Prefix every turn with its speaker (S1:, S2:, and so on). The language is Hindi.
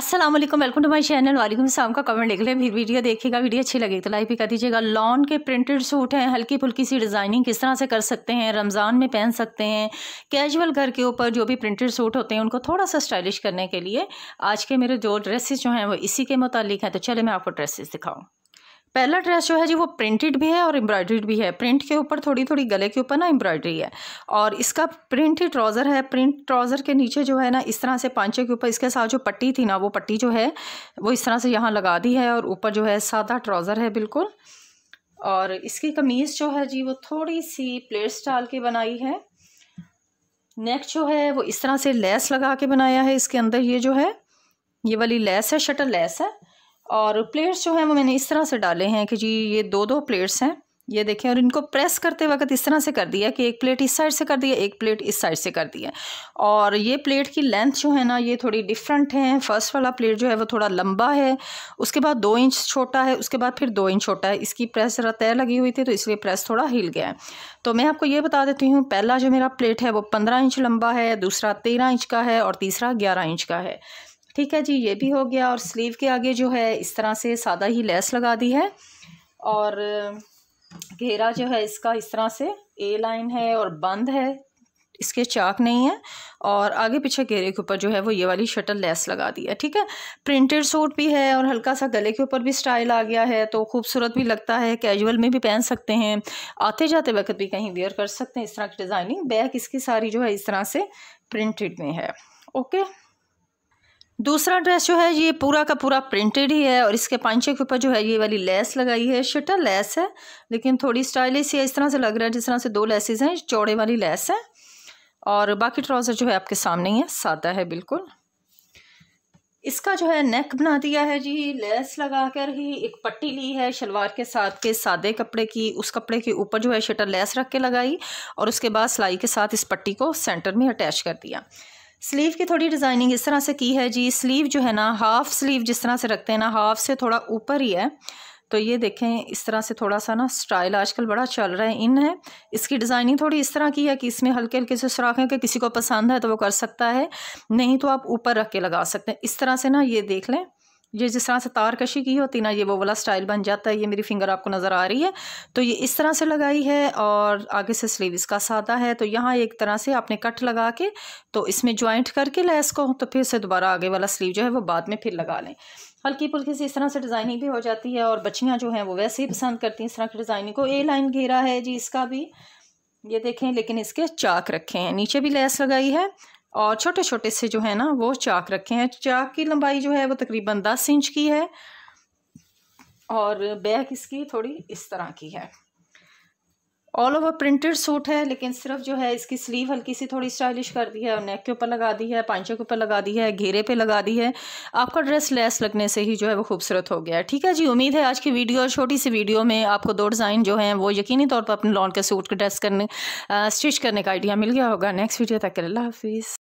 S1: Aslam welcome to my channel वालेकुम शाम का कमेंट देख लें फिर वीडियो देखिएगा वीडियो अच्छी लगेगी तो लाइक भी कर दीजिएगा लॉन के प्रिंटेड सूट हैं हल्की फुल्की सी डिज़ाइनिंग किस तरह से कर सकते हैं रमज़ान में पहन सकते हैं कैजुअल घर के ऊपर जो भी प्रिंटेड सूट होते हैं उनको थोड़ा सा स्टाइलिश करने के लिए आज के मेरे जो ड्रेसेस जो हैं वो इसी के मुतालिक हैं तो चले मैं आपको ड्रेसेस दिखाऊँ पहला ड्रेस जो है जी वो प्रिंटेड भी है और एम्ब्रॉयड्रीड भी है प्रिंट के ऊपर थोड़ी थोड़ी गले के ऊपर ना एम्ब्रॉयड्री है और इसका प्रिंट ही ट्राउज़र है प्रिंट ट्राउज़र के नीचे जो है ना इस तरह से पांचे के ऊपर इसके साथ जो पट्टी थी ना वो पट्टी जो है वो इस तरह से यहाँ लगा दी है और ऊपर जो है सादा ट्राउज़र है बिल्कुल और इसकी कमीज़ जो है जी वो थोड़ी सी प्लेट स्टाल के बनाई है नेक जो है वो इस तरह से लेस लगा के बनाया है इसके अंदर ये जो है ये वाली लेस है शटर लेस है और प्लेट्स जो हैं वो मैंने इस तरह से डाले हैं कि जी ये दो दो प्लेट्स हैं ये देखें और इनको प्रेस करते वक्त इस तरह से कर दिया कि एक प्लेट इस साइड से कर दिया एक प्लेट इस साइड से कर दिया और ये प्लेट की लेंथ जो है ना ये थोड़ी डिफरेंट है फर्स्ट वाला प्लेट जो है वो थोड़ा लंबा है उसके बाद दो इंच छोटा है उसके बाद फिर दो इंच छोटा है इसकी प्रेस ज़रा तय लगी हुई थी तो इसलिए प्रेस थोड़ा हिल गया है तो मैं आपको ये बता देती हूँ पहला जो मेरा प्लेट है वो पंद्रह इंच लंबा है दूसरा तेरह इंच का है और तीसरा ग्यारह इंच का है ठीक है जी ये भी हो गया और स्लीव के आगे जो है इस तरह से सादा ही लेस लगा दी है और घेरा जो है इसका इस तरह से ए लाइन है और बंद है इसके चाक नहीं है और आगे पीछे घेरे के ऊपर जो है वो ये वाली शटल लेस लगा दी है ठीक है प्रिंटेड सूट भी है और हल्का सा गले के ऊपर भी स्टाइल आ गया है तो खूबसूरत भी लगता है कैजुअल में भी पहन सकते हैं आते जाते वक्त भी कहीं वेयर कर सकते हैं इस तरह की डिज़ाइनिंग बैक इसकी सारी जो है इस तरह से प्रिंटेड में है ओके दूसरा ड्रेस जो है ये पूरा का पूरा प्रिंटेड ही है और इसके पांचे के ऊपर जो है ये वाली लेस लगाई है शटर लेस है लेकिन थोड़ी स्टाइलिश है इस तरह से लग रहा है जिस तरह से दो लेसेस हैं चौड़े वाली लेस है और बाकी ट्राउज़र जो है आपके सामने ही है सादा है बिल्कुल इसका जो है नेक बना दिया है जी लेस लगा कर ही एक पट्टी ली है शलवार के साथ के सादे कपड़े की उस कपड़े के ऊपर जो है शटर लेस रख के लगाई और उसके बाद सिलाई के साथ इस पट्टी को सेंटर में अटैच कर दिया स्लीव की थोड़ी डिज़ाइनिंग इस तरह से की है जी स्लीव जो है ना हाफ़ स्लीव जिस तरह से रखते हैं ना हाफ़ से थोड़ा ऊपर ही है तो ये देखें इस तरह से थोड़ा सा ना स्टाइल आजकल बड़ा चल रहा है इन है इसकी डिज़ाइनिंग थोड़ी इस तरह की है कि इसमें हल्के हल्के से सुराख है कि किसी को पसंद है तो वो कर सकता है नहीं तो आप ऊपर रख के लगा सकते हैं इस तरह से ना ये देख लें ये जिस तरह से तार कशी की होती ना ये वो वाला स्टाइल बन जाता है ये मेरी फिंगर आपको नज़र आ रही है तो ये इस तरह से लगाई है और आगे से स्लीव इसका सादा है तो यहाँ एक तरह से आपने कट लगा के तो इसमें ज्वाइंट करके लैस को तो फिर से दोबारा आगे वाला स्लीव जो है वो बाद में फिर लगा लें हल्की पुल्की से इस तरह से डिज़ाइनिंग भी हो जाती है और बच्चियाँ जो हैं वो वैसे ही पसंद करती हैं इस तरह की डिज़ाइनिंग को ए लाइन घेरा है जी इसका भी ये देखें लेकिन इसके चाक रखे हैं नीचे भी लैस लगाई है और छोटे छोटे से जो है ना वो चाक रखे हैं चाक की लंबाई जो है वो तकरीबन दस इंच की है और बैक इसकी थोड़ी इस तरह की है ऑल ओवर प्रिंटेड सूट है लेकिन सिर्फ जो है इसकी स्लीव हल्की सी थोड़ी स्टाइलिश कर दी है और नेक के ऊपर लगा दी है पांचों के ऊपर लगा दी है घेरे पे लगा दी है आपका ड्रेस लेस लगने से ही जो है वो खूबसूरत हो गया है ठीक है जी उम्मीद है आज की वीडियो और छोटी सी वीडियो में आपको दो डिज़ाइन जो है वो यकीनी तौर पर अपने लॉन्ग के सूट के ड्रेस करने स्टिच करने का आइडिया मिल गया होगा नेक्स्ट वीडियो तक अल्लाह हाफिज़